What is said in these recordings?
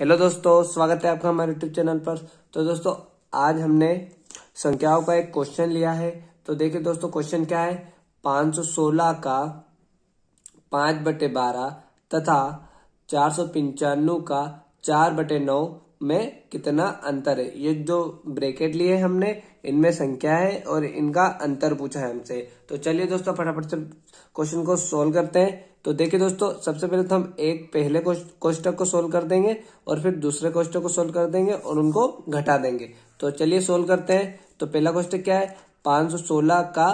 hello दोस्तों स्वागत है आपका हमारे यूट्यूब चैनल पर तो दोस्तों आज हमने संख्याओं का एक क्वेश्चन लिया है तो देखिए दोस्तों क्वेश्चन क्या है 516 का पांच बटे बारह तथा चार का चार बटे नौ में कितना अंतर है ये जो ब्रैकेट लिए हमने इनमें संख्या है और इनका अंतर पूछा है हमसे तो चलिए दोस्तों फटाफट से क्वेश्चन को सोल्व करते हैं तो देखिए दोस्तों सबसे पहले तो हम एक पहले क्वेश्चन को सोल्व कर देंगे और फिर दूसरे क्वेश्चन को सोल्व कर देंगे और उनको घटा देंगे तो चलिए सोल्व करते हैं तो पहला क्वेश्चन क्या है पांच का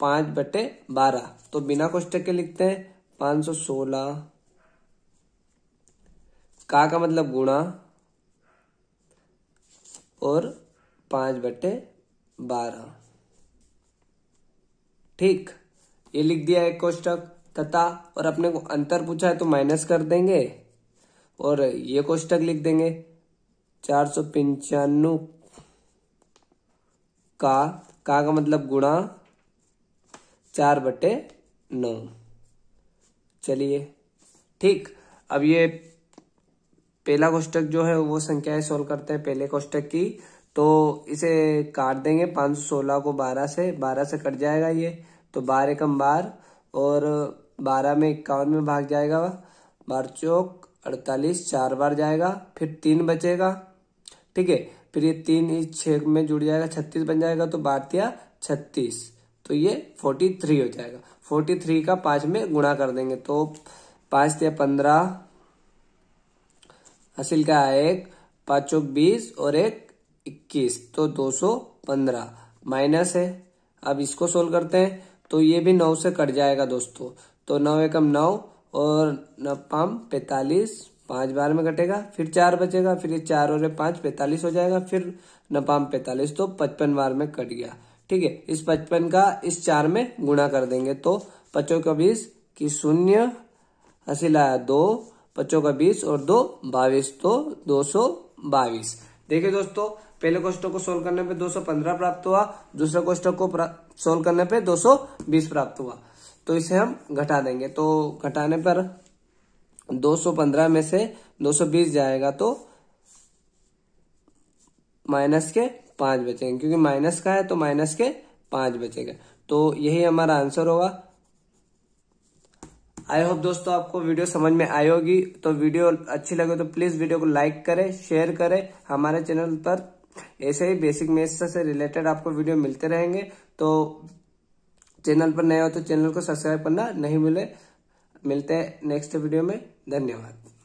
पांच बटे बारह तो बिना क्वेश्चन के लिखते हैं पाँच का का मतलब गुणा और पांच बटे बारह ठीक ये लिख दिया है कोष्टक तथा और अपने को अंतर पूछा है तो माइनस कर देंगे और ये कोष्टक लिख देंगे चार सौ पंचानु का का का मतलब गुणा चार बटे नौ चलिए ठीक अब ये पहला कोष्टक जो है वो संख्याएं सोल्व करते हैं पहले कोष्टक की तो इसे काट देंगे पांच सौ सोलह को बारह से बारह से कट जाएगा ये तो बारह कम बार और बारह में इक्यावन में भाग जाएगा बार चौक अड़तालीस चार बार जाएगा फिर तीन बचेगा ठीक है फिर ये तीन इस में जुड़ जाएगा छत्तीस बन जाएगा तो बारतिया छत्तीस तो ये फोर्टी थ्री हो जाएगा फोर्टी थ्री का पांच में गुणा कर देंगे तो पांच या पंद्रह असिल क्या है एक पाँचों बीस और एक इक्कीस तो दो सौ पंद्रह माइनस है अब इसको सोल्व करते हैं तो ये भी नौ से कट जाएगा दोस्तों तो नौ एकम नौ और नौ पैतालीस पांच बार में कटेगा फिर चार बचेगा फिर ये चार और पांच पैतालीस हो जाएगा फिर नपाम पैतालीस तो पचपन बार में कट गया ठीक है इस पचपन का इस चार में गुणा कर देंगे तो पचो का बीस की शून्य हसीला दो पच्चों का बीस और दो बाईस तो दो सौ बाईस देखिये दोस्तों पहले क्वेश्चन को सोल्व करने पे 215 प्राप्त हुआ दूसरे क्वेश्चन को सोल्व करने पे 220 प्राप्त हुआ तो इसे हम घटा देंगे तो घटाने पर 215 में से 220 जाएगा तो माइनस के पांच बचेंगे क्योंकि माइनस का है तो माइनस के पांच बचेगा तो यही हमारा आंसर होगा आई होप दोस्तों आपको वीडियो समझ में आई होगी तो वीडियो अच्छी लगे तो प्लीज वीडियो को लाइक करें शेयर करें हमारे चैनल पर ऐसे ही बेसिक मैथ से रिलेटेड आपको वीडियो मिलते रहेंगे तो चैनल पर नए हो तो चैनल को सब्सक्राइब करना नहीं मिले मिलते हैं नेक्स्ट वीडियो में धन्यवाद